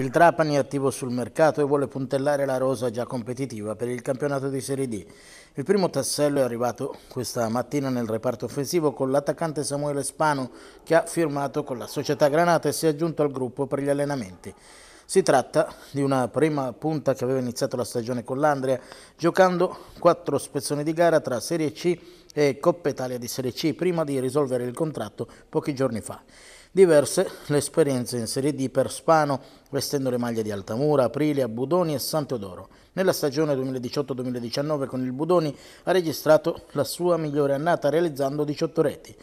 Il Trapani è attivo sul mercato e vuole puntellare la rosa già competitiva per il campionato di Serie D. Il primo tassello è arrivato questa mattina nel reparto offensivo con l'attaccante Samuele Spano che ha firmato con la società Granata e si è aggiunto al gruppo per gli allenamenti. Si tratta di una prima punta che aveva iniziato la stagione con l'Andrea giocando quattro spezzoni di gara tra Serie C e Coppa Italia di Serie C prima di risolvere il contratto pochi giorni fa. Diverse le esperienze in Serie D per Spano, vestendo le maglie di Altamura, Aprilia, Budoni e San Nella stagione 2018-2019 con il Budoni ha registrato la sua migliore annata realizzando 18 reti.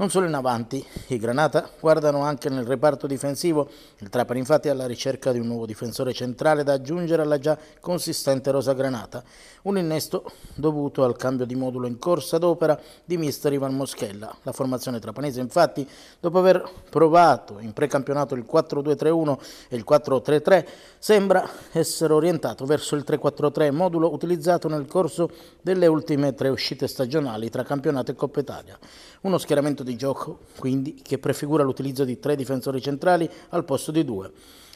Non solo in avanti, i Granata guardano anche nel reparto difensivo. Il Trapani infatti è alla ricerca di un nuovo difensore centrale da aggiungere alla già consistente Rosa Granata. Un innesto dovuto al cambio di modulo in corsa d'opera di mister Ivan Moschella. La formazione trapanese infatti, dopo aver provato in precampionato il 4-2-3-1 e il 4-3-3, sembra essere orientato verso il 3-4-3, modulo utilizzato nel corso delle ultime tre uscite stagionali tra campionato e Coppa Italia. Uno schieramento di di gioco, quindi, che prefigura l'utilizzo di tre difensori centrali al posto di due.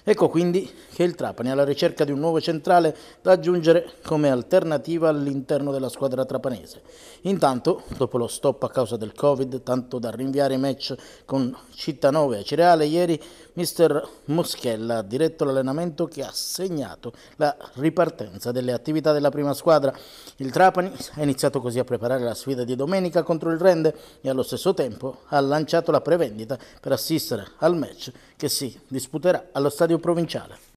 Ecco quindi che il Trapani è alla ricerca di un nuovo centrale da aggiungere come alternativa all'interno della squadra trapanese. Intanto, dopo lo stop a causa del Covid, tanto da rinviare i match con Cittanove a Cireale, ieri mister Moschella ha diretto l'allenamento che ha segnato la ripartenza delle attività della prima squadra. Il Trapani ha iniziato così a preparare la sfida di domenica contro il Rende e allo stesso tempo ha lanciato la prevendita per assistere al match che si disputerà allo stadio provinciale.